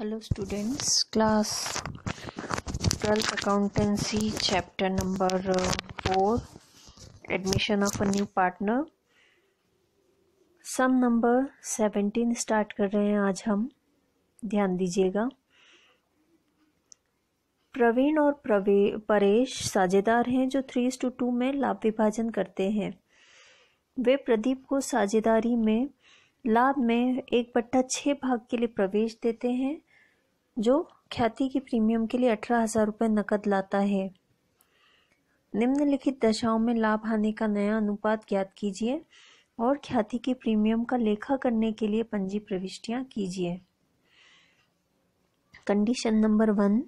Hello students class twelfth accountancy chapter number four admission of a new partner sum number seventeen start कर रहे हैं आज हम ध्यान दीजिएगा प्रवीण और परेश साझेदार हैं जो थ्री टू टू में लाभ विभाजन करते हैं वे प्रदीप को साझेदारी में लाभ में एक बट्टा छः भाग के लिए प्रवेश देते हैं जो ख्याति की प्रीमियम के लिए अठारह हजार रुपये नकद लाता है निम्नलिखित दशाओं में लाभ हानि का नया अनुपात ज्ञात कीजिए और ख्याति की प्रीमियम का लेखा करने के लिए पंजी प्रविष्टियां कीजिए कंडीशन नंबर वन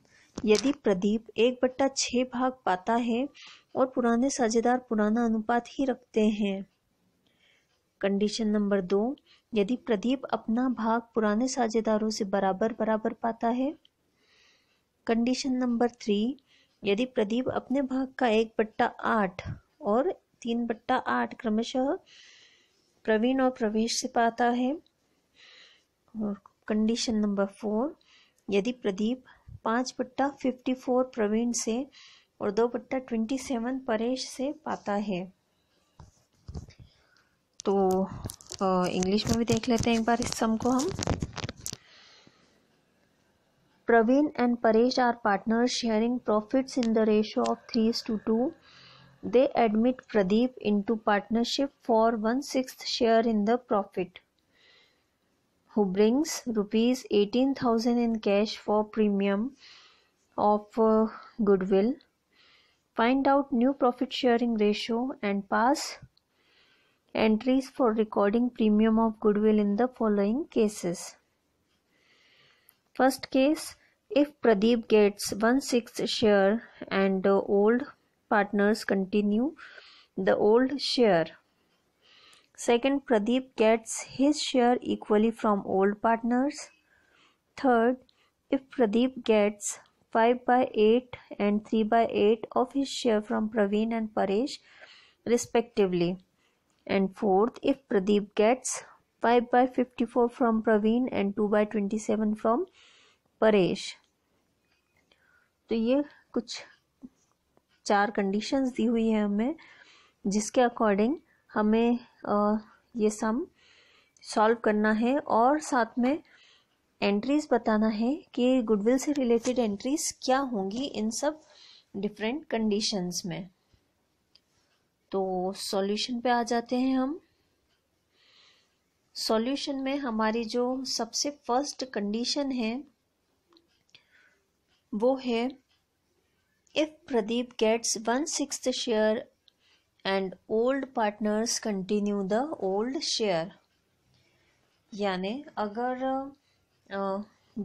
यदि प्रदीप एक बट्टा छः भाग पाता है और पुराने साझेदार पुराना अनुपात ही रखते हैं कंडीशन नंबर दो यदि प्रदीप अपना भाग पुराने साझेदारों से बराबर बराबर पाता है कंडीशन नंबर थ्री यदि प्रदीप अपने भाग का एक बट्टा आठ और तीन बट्टा आठ क्रमशः प्रवीण और प्रवेश से पाता है और कंडीशन नंबर फोर यदि प्रदीप पाँच बट्टा फिफ्टी फोर प्रवीण से और दो बट्टा ट्वेंटी सेवन परेश से पाता है तो इंग्लिश तो में भी देख लेते हैं एक बार इस सम को हम Praveen and Paresh are partner sharing profits in the ratio of three two two they admit Pradeep into partnership for one six share in the profit who brings rupees eighteen thousand in cash for premium of goodwill find out new profit sharing ratio and pass entries for recording premium of goodwill in the following cases. First case if Pradeep gets one sixth share and the old partners continue the old share. Second, Pradeep gets his share equally from old partners. Third, if Pradeep gets 5 by 8 and 3 by 8 of his share from Praveen and Paresh respectively And fourth, if Pradeep gets 5 by 54 from Praveen and 2 by 27 from Paresh तो ये कुछ चार conditions दी हुई है हमें जिसके according हमें आ, ये सम सॉल्व करना है और साथ में एंट्रीज बताना है कि गुडविल से रिलेटेड एंट्रीज क्या होंगी इन सब डिफरेंट कंडीशंस में तो सॉल्यूशन पे आ जाते हैं हम सॉल्यूशन में हमारी जो सबसे फर्स्ट कंडीशन है वो है if Pradeep gets one six share and old partners continue the old share यानी अगर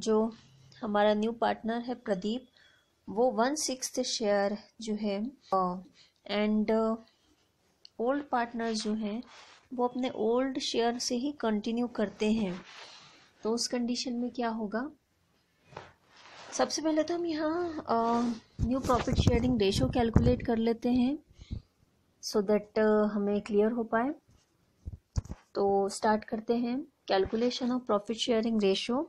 जो हमारा न्यू पार्टनर है प्रदीप वो वन सिक्स शेयर जो है एंड uh, ओल्ड पार्टनर्स जो हैं वो अपने ओल्ड शेयर से ही कंटिन्यू करते हैं तो उस कंडीशन में क्या होगा सबसे पहले तो हम यहाँ new profit sharing ratio calculate कर लेते हैं सो so दैट uh, हमें क्लियर हो पाए तो स्टार्ट करते हैं calculation of profit sharing ratio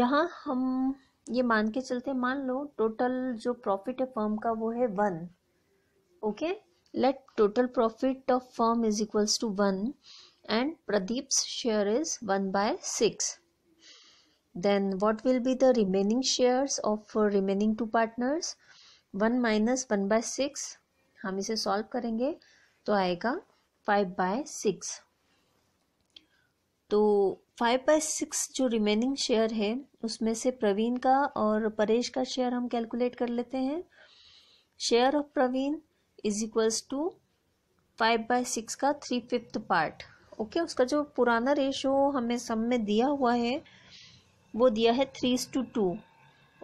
यहाँ हम ये मान के चलते मान लो टोटल जो प्रॉफिट है फर्म का वो है one okay okay? let total profit of firm is equals to 1 and Pradeep's share is 1 by 6. Then what will be the remaining shares of remaining two partners? 1 minus one by six हम इसे solve करेंगे तो आएगा five by six तो five by six जो remaining share है उसमें से प्रवीण का और परेश का शेयर हम कैलकुलेट कर लेते हैं share of Praveen is equals to five by six का थ्री फिफ्थ पार्ट ओके उसका जो पुराना रेशो हमें सब में दिया हुआ है वो दिया है थ्री टू टू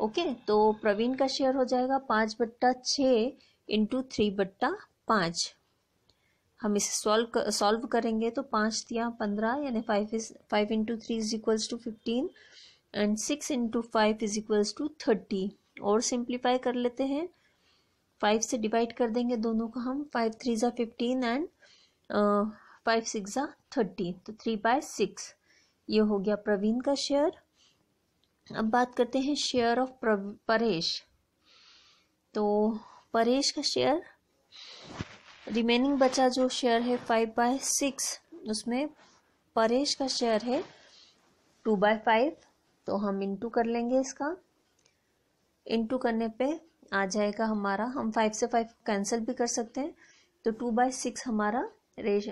ओके तो प्रवीण का शेयर हो जाएगा पाँच बट्टा छः इंटू थ्री बट्टा पाँच हम इसे सॉल्व सॉल्व करेंगे तो पाँच दिया पंद्रह यानी five is five into three is equals to fifteen and six into five is equals to thirty और सिंप्लीफाई कर लेते हैं फाइव से डिवाइड कर देंगे दोनों को हम फाइव थ्री ज़ा फिफ्टीन एंड फाइव सिक्स ज़ा थर्टी तो थ्री बाय सिक्स ये हो गया प्रवीण का शेयर अब बात करते हैं शेयर ऑफ परेश तो परेश का शेयर रिमेनिंग बचा जो शेयर है फाइव बाय सिक्स उसमें परेश का शेयर है टू बाय फाइव तो हम इंटू कर लेंगे इसका इंटू करने पे आ जाएगा हमारा हम फाइव से फाइव कैंसिल भी कर सकते हैं तो टू बाय सिक्स हमारा रेश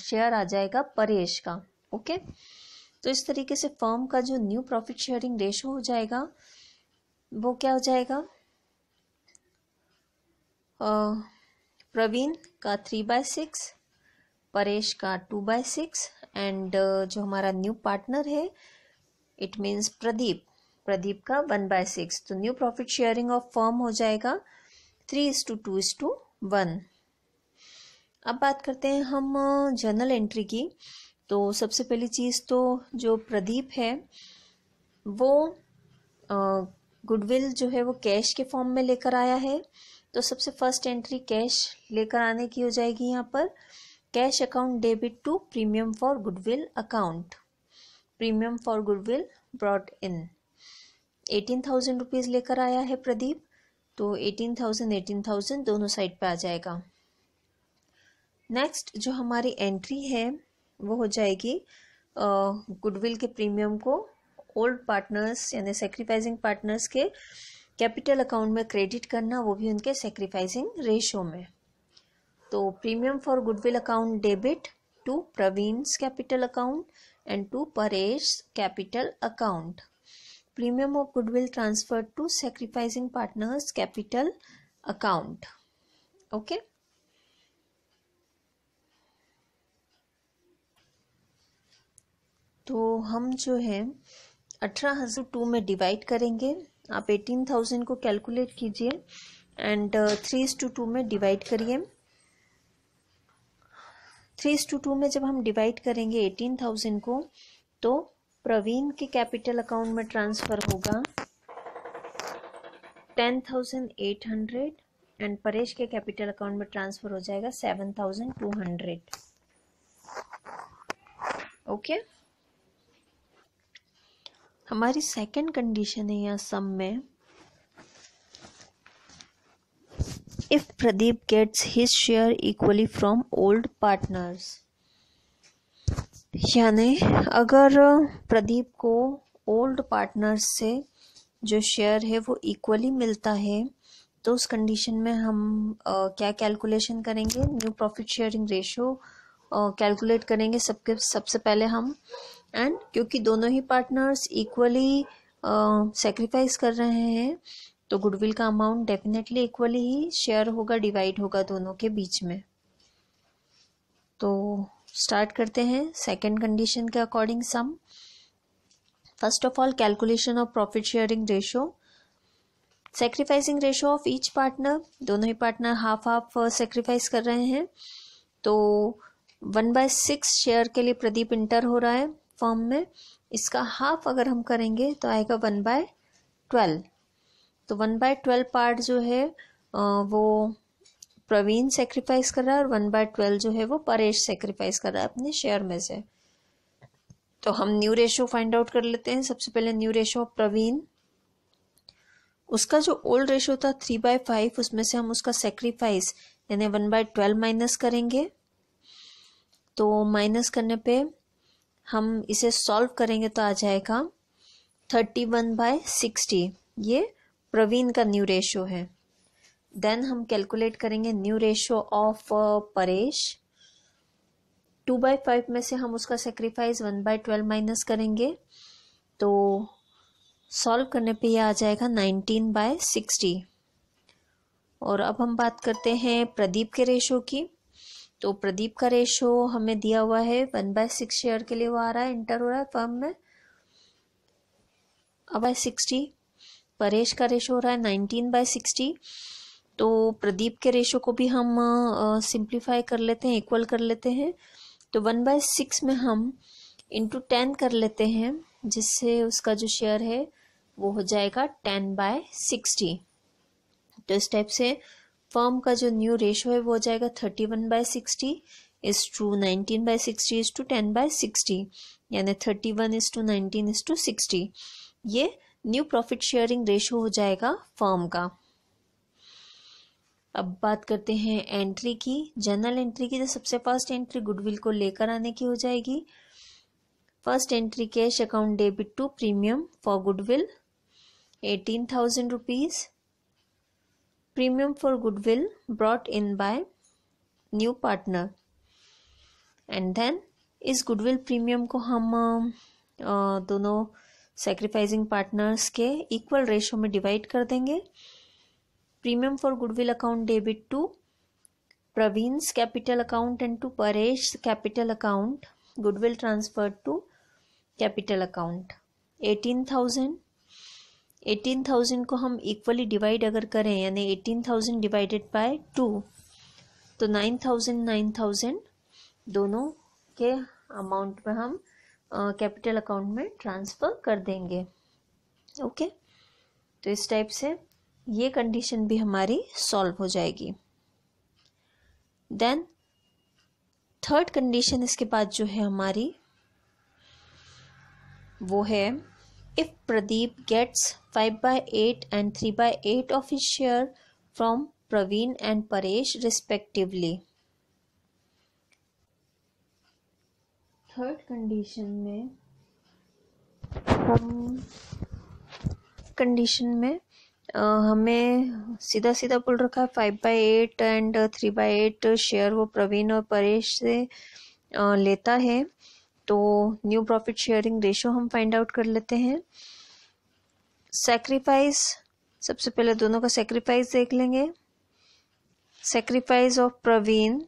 शेयर आ जाएगा परेश का ओके तो इस तरीके से फर्म का जो न्यू प्रॉफिट शेयरिंग रेशो हो जाएगा वो क्या हो जाएगा प्रवीण का थ्री बाय सिक्स परेश का टू बाय सिक्स एंड जो हमारा न्यू पार्टनर है इट मीन्स प्रदीप प्रदीप का वन बाय सिक्स तो new profit sharing of firm हो जाएगा three is to two two is to one बात करते हैं हम जर्नल एंट्री की तो सबसे पहली चीज़ तो जो प्रदीप है वो गुडविल जो है वो कैश के फॉर्म में लेकर आया है तो सबसे फर्स्ट एंट्री कैश लेकर आने की हो जाएगी यहाँ पर cash account debit to premium for goodwill account premium for goodwill brought in eighteen thousand rupees लेकर आया है प्रदीप तो एटीन थाउजेंड एटीन थाउजेंड दोनों साइड पे आ जाएगा नेक्स्ट जो हमारी एंट्री है वो हो जाएगी गुडविल के प्रीमियम को ओल्ड पार्टनर्स यानी सेक्रीफाइजिंग पार्टनर्स के कैपिटल अकाउंट में क्रेडिट करना वो भी उनके सेक्रीफाइजिंग रेशो में तो premium for goodwill account debit to Praveen's capital account and to Paresh capital account premium of goodwill transferred to sacrificing partners capital account okay तो हम जो है अठारह हज़ार टू में डिवाइड करेंगे आप एटीन थाउजेंड को कैलकुलेट कीजिए and three is to two में डिवाइड करिए थ्री इज टू टू में जब हम डिवाइड करेंगे एटीन थाउजेंड को तो प्रवीण के कैपिटल अकाउंट में ट्रांसफर होगा ten thousand eight hundred and Paresh के कैपिटल अकाउंट में ट्रांसफर हो जाएगा seven thousand two hundred okay हमारी सेकंड कंडीशन है यहाँ सम में if Pradeep gets his share equally from old partners यानी अगर प्रदीप को ओल्ड पार्टनर से जो शेयर है वो इक्वली मिलता है तो उस कंडीशन में हम आ, क्या कैलकुलेशन करेंगे new profit sharing ratio calculate करेंगे सबके सबसे पहले हम एंड क्योंकि दोनों ही पार्टनर्स इक्वली सेक्रीफाइस कर रहे हैं तो गुडविल का अमाउंट डेफिनेटली इक्वली ही शेयर होगा डिवाइड होगा दोनों के बीच में तो स्टार्ट करते हैं सेकंड कंडीशन के according sum first of all calculation of profit sharing ratio sacrificing ratio of each partner दोनों ही पार्टनर हाफ हाफ सेक्रीफाइस कर रहे हैं तो वन बाय सिक्स शेयर के लिए प्रदीप इंटर हो रहा है फॉर्म में इसका हाफ अगर हम करेंगे तो आएगा वन बाय ट्वेल्व तो वन बाय ट्वेल्व पार्ट जो है uh, वो प्रवीण सेक्रीफाइस कर रहा है और वन बाय ट्वेल्व जो है वो परेश सेक्रीफाइस कर रहा है अपने शेयर में से तो हम न्यू रेशो फाइंड आउट कर लेते हैं सबसे पहले न्यू रेशो ऑफ प्रवीण उसका जो ओल्ड रेशो था थ्री बाय फाइव उसमें से हम उसका सेक्रीफाइस यानी वन बाय ट्वेल्व माइनस करेंगे तो माइनस करने पे हम इसे सॉल्व करेंगे तो आ जाएगा थर्टी वन बाय सिक्सटी ये प्रवीण का न्यू रेशो है देन हम कैलकुलेट करेंगे new ratio of Paresh two by five में से हम उसका sacrifice one by twelve minus करेंगे तो सॉल्व करने पे ये आ जाएगा नाइनटीन बाय सिक्सटी और अब हम बात करते हैं प्रदीप के रेशो की तो प्रदीप का रेशो हमें दिया हुआ है वन बाय सिक्स शेयर के लिए वो आ रहा है इंटर हो रहा है फर्म में अब बाय सिक्सटी परेश का रेशो हो रहा है नाइनटीन बाय सिक्सटी तो प्रदीप के रेशो को भी हम सिंप्लीफाई कर लेते हैं इक्वल कर लेते हैं तो वन बाय सिक्स में हम इंटू टेन कर लेते हैं जिससे उसका जो शेयर है वो हो जाएगा टेन बाय सिक्सटी तो इस टाइप से फर्म का जो न्यू रेशो है वो हो जाएगा thirty one by sixty is to nineteen by sixty is to ten by sixty यानी thirty one is to nineteen is to sixty ये न्यू प्रॉफिट शेयरिंग रेशो हो जाएगा फर्म का अब बात करते हैं एंट्री की जनरल एंट्री की जो तो सबसे फर्स्ट एंट्री गुडविल को लेकर आने की हो जाएगी first entry cash account debit to premium for goodwill eighteen thousand rupees premium for goodwill brought in by new partner and then इस गुडविल प्रीमियम को हम दोनों सेक्रीफाइजिंग पार्टनर्स के इक्वल रेशो में डिवाइड कर देंगे premium for goodwill account debit to Praveen's capital account and to Paresh's capital account. Goodwill transferred to capital account. 18,000 18,000 को हम इक्वली डिवाइड अगर करें यानी 18,000 डिवाइडेड बाय टू तो 9,000 9,000 दोनों के अमाउंट में हम कैपिटल uh, अकाउंट में ट्रांसफ़र कर देंगे ओके okay? तो इस टाइप से ये कंडीशन भी हमारी सॉल्व हो जाएगी देन थर्ड कंडीशन इसके बाद जो है हमारी वो है if Pradeep gets five by eight and three by eight of his share from Praveen and Paresh respectively third condition में हम कंडीशन में हमें सीधा सीधा पुल रखा है five by eight and three by eight share वो प्रवीण और परेश से लेता है तो न्यू प्रॉफिट शेयरिंग रेशो हम फाइंड आउट कर लेते हैं सेक्रीफाइस सबसे पहले दोनों का सेक्रीफाइस देख लेंगे sacrifice of Praveen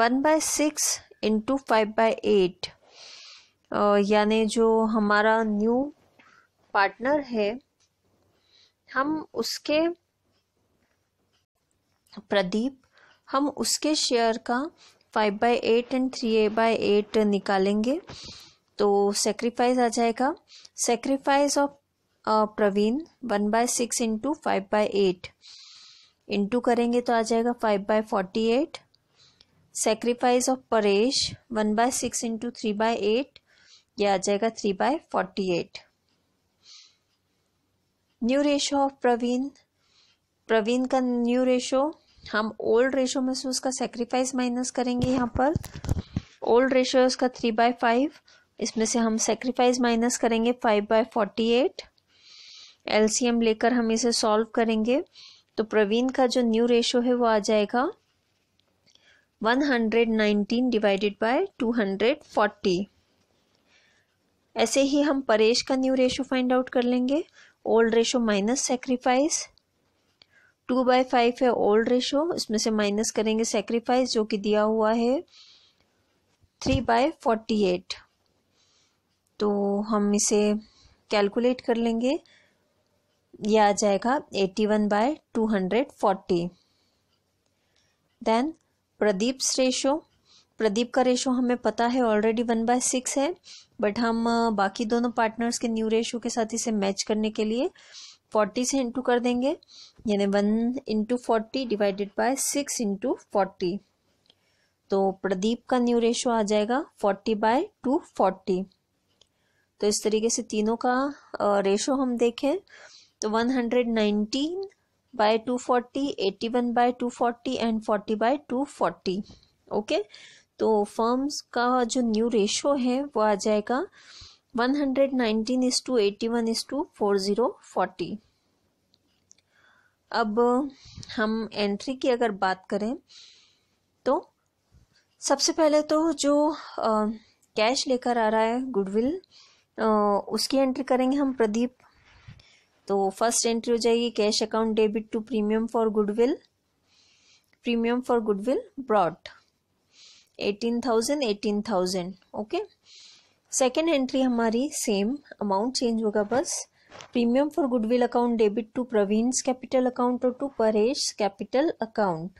one by six into five by eight यानी जो हमारा न्यू पार्टनर है हम उसके प्रदीप हम उसके शेयर का five by eight and three a by eight निकालेंगे तो सेक्रीफाइस आ जाएगा sacrifice of Praveen one by six into five by eight into करेंगे तो आ जाएगा five by forty eight sacrifice of Paresh one by six into three by eight ये आ जाएगा three by forty eight new ratio of Praveen Praveen का न्यू रेशो हम old ratio में से उसका सेक्रीफाइस माइनस करेंगे यहाँ पर ओल्ड रेशो है उसका थ्री बाय फाइव इसमें से हम सेक्रीफाइस माइनस करेंगे five by forty eight LCM लेकर हम इसे सॉल्व करेंगे तो प्रवीण का जो न्यू रेशो है वो आ जाएगा one hundred nineteen divided by two hundred forty ऐसे ही हम परेश का न्यू रेशो फाइंड आउट कर लेंगे old ratio minus sacrifice two by five है ओल्ड रेशो इसमें से माइनस करेंगे सेक्रीफाइस जो कि दिया हुआ है थ्री बाय फोर्टी एट तो हम इसे कैलकुलेट कर लेंगे यह आ जाएगा eighty one by two hundred forty then Pradeep's ratio Pradeep का रेशो हमें पता है ऑलरेडी वन बाय सिक्स है बट हम बाकी दोनों पार्टनर्स के न्यू रेशो के साथ इसे मैच करने के लिए फोर्टी से इंटू कर देंगे यानी one into forty divided by six into forty तो प्रदीप का न्यू रेशो आ जाएगा फोर्टी बाय टू फोर्टी तो इस तरीके से तीनों का रेशो हम देखें तो one hundred nineteen by two forty eighty one by two forty and forty by two forty okay तो फर्म्स का जो न्यू रेशो है वो आ जाएगा 119 is to eighty one is to four zero forty अब हम एंट्री की अगर बात करें तो सबसे पहले तो जो आ, कैश लेकर आ रहा है गुडविल उसकी एंट्री करेंगे हम प्रदीप तो फर्स्ट एंट्री हो जाएगी cash account debit to premium for goodwill premium for goodwill brought eighteen thousand eighteen thousand okay second entry हमारी सेम अमाउंट चेंज होगा बस premium for goodwill account debit to Praveen capital account और to Paresh capital account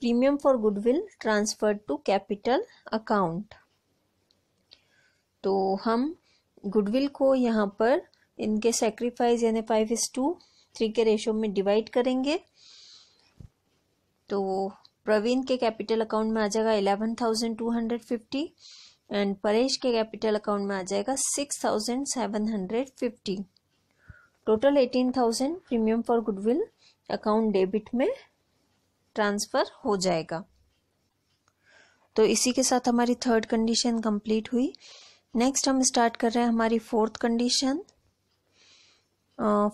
premium for goodwill transfer to capital account तो हम goodwill को यहाँ पर इनके सेक्रीफाइस यानी फाइव इज टू थ्री के रेशो में डिवाइड करेंगे तो प्रवीण के कैपिटल अकाउंट में आ जाएगा eleven thousand two hundred fifty and Paresh के कैपिटल अकाउंट में आ जाएगा six thousand seven hundred fifty total eighteen thousand premium for goodwill account debit में ट्रांसफ़र हो जाएगा तो इसी के साथ हमारी थर्ड कंडीशन कंप्लीट हुई नेक्स्ट हम स्टार्ट कर रहे हैं हमारी फोर्थ कंडीशन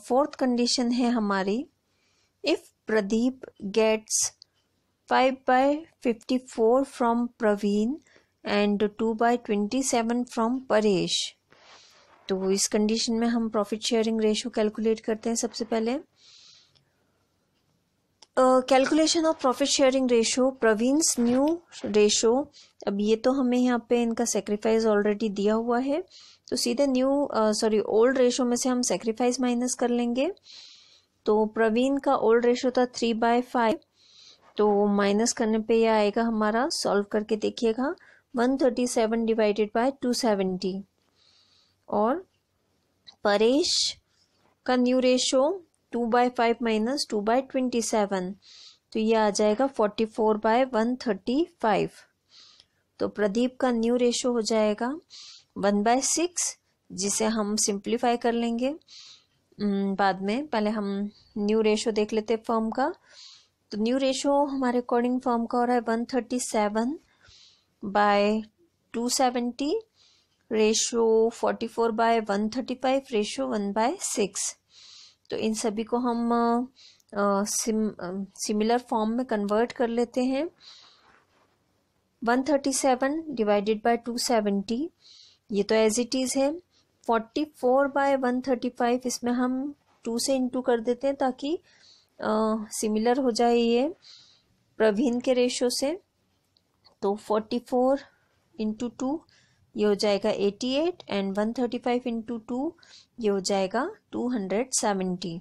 फोर्थ कंडीशन है हमारी if Pradeep gets five by fifty four from Praveen and two by twenty seven from Paresh तो इस कंडीशन में हम प्रॉफिट शेयरिंग रेशो कैलकुलेट करते हैं सबसे पहले calculation of profit sharing ratio Praveen new ratio अब ये तो हमें यहाँ पे इनका सेक्रीफाइस ऑलरेडी दिया हुआ है तो सीधे न्यू सॉरी ओल्ड रेशो में से हम सेक्रीफाइस माइनस कर लेंगे तो प्रवीण का ओल्ड रेशो था थ्री बाय फाइव तो माइनस करने पे ये आएगा हमारा सॉल्व करके देखिएगा 137 डिवाइडेड बाय 270 और परेश का new ratio two by five minus two by twenty seven तो ये आ जाएगा forty four by one thirty five तो प्रदीप का न्यू रेशो हो जाएगा वन बाय सिक्स जिसे हम सिंप्लीफाई कर लेंगे बाद में पहले हम न्यू रेशो देख लेते फर्म का तो न्यू रेशो हमारे अकॉर्डिंग फॉर्म का हो रहा है one thirty seven by two seventy ratio forty four by one thirty five ratio one by six तो इन सभी को हम सिमिलर फॉर्म में कन्वर्ट कर लेते हैं one thirty seven divided by two seventy ये तो एज इट इज़ है forty four by one thirty five इसमें हम टू से इंटू कर देते हैं ताकि सिमिलर हो जाए ये प्रवीण के रेशो से तो 44 फोर इंटू टू ये हो जाएगा 88 and 135 thirty five into two ये हो जाएगा 270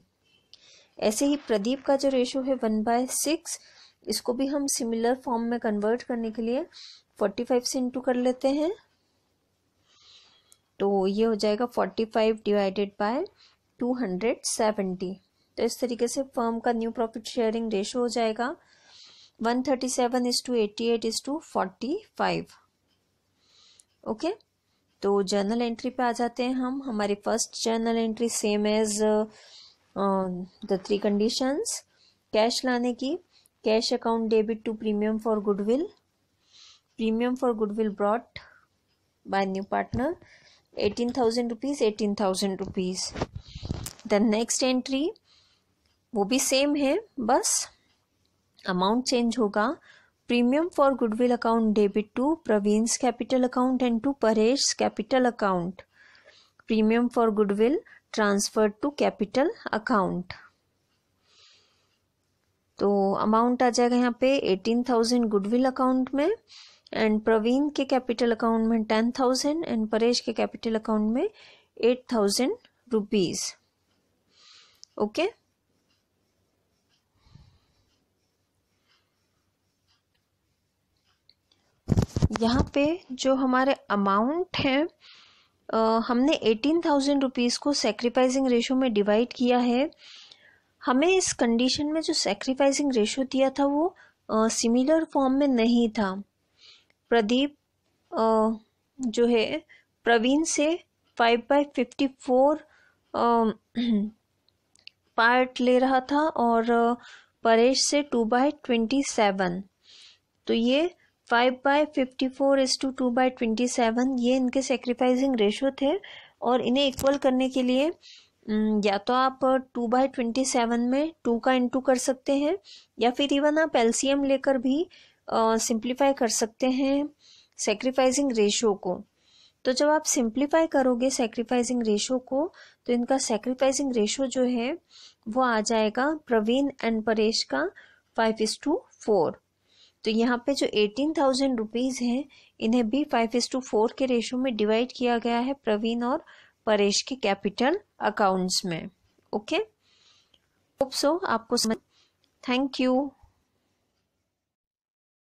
ऐसे ही प्रदीप का जो रेशो है वन बाय सिक्स इसको भी हम सिमिलर फॉर्म में कन्वर्ट करने के लिए 45 से इंटू कर लेते हैं तो ये हो जाएगा 45 डिवाइडेड बाय 270 तो इस तरीके से फर्म का न्यू प्रॉफिट शेयरिंग रेशो हो जाएगा one thirty seven is to eighty eight is to forty five okay तो जर्नल एंट्री पे आ जाते हैं हम हमारी first journal entry same as the three conditions cash लाने की cash account debit to premium for goodwill premium for goodwill brought by new partner eighteen thousand rupees eighteen thousand rupees the next entry वो भी same है बस amount change होगा premium for goodwill account debit to Praveen capital account and to Paresh capital account premium for goodwill transfer to capital account तो amount आ जाएगा यहाँ पे एटीन थाउजेंड गुडविल अकाउंट में एंड प्रवीण के कैपिटल अकाउंट में टेन थाउजेंड एंड परेश के कैपिटल अकाउंट में एट थाउजेंड रुपीज ओके यहाँ पे जो हमारे अमाउंट है हमने एटीन थाउजेंड रुपीज़ को सेक्रीफाइसिंग रेशो में डिवाइड किया है हमें इस कंडीशन में जो सेक्रीफाइसिंग रेशो दिया था वो सिमिलर uh, फॉर्म में नहीं था प्रदीप uh, जो है प्रवीण से five by fifty four part ले रहा था और परेश से टू बाई ट्वेंटी सेवन तो ये five by fifty four is to two by twenty seven ये इनके सेक्रीफाइसिंग रेशो थे और इन्हें इक्वल करने के लिए या तो आप टू बाई ट्वेंटी सेवन में टू का इंटू कर सकते हैं या फिर इवन आप एलसीएम लेकर भी सिंप्लीफाई कर सकते हैं सेक्रीफाइसिंग रेशो को तो जब आप सिंप्लीफाई करोगे सेक्रीफाइसिंग रेशो को तो इनका सेक्रीफाइसिंग रेशो जो है वो आ जाएगा प्रवीण एंड परेश का फाइव इज टू फोर तो यहाँ पे जो एटीन थाउजेंड रुपीज़ है इन्हें भी फाइव इज टू फोर के रेशो में डिवाइड किया गया है प्रवीण और परेश के कैपिटल अकाउंट्स में ओके होप सो आपको समझ थैंक यू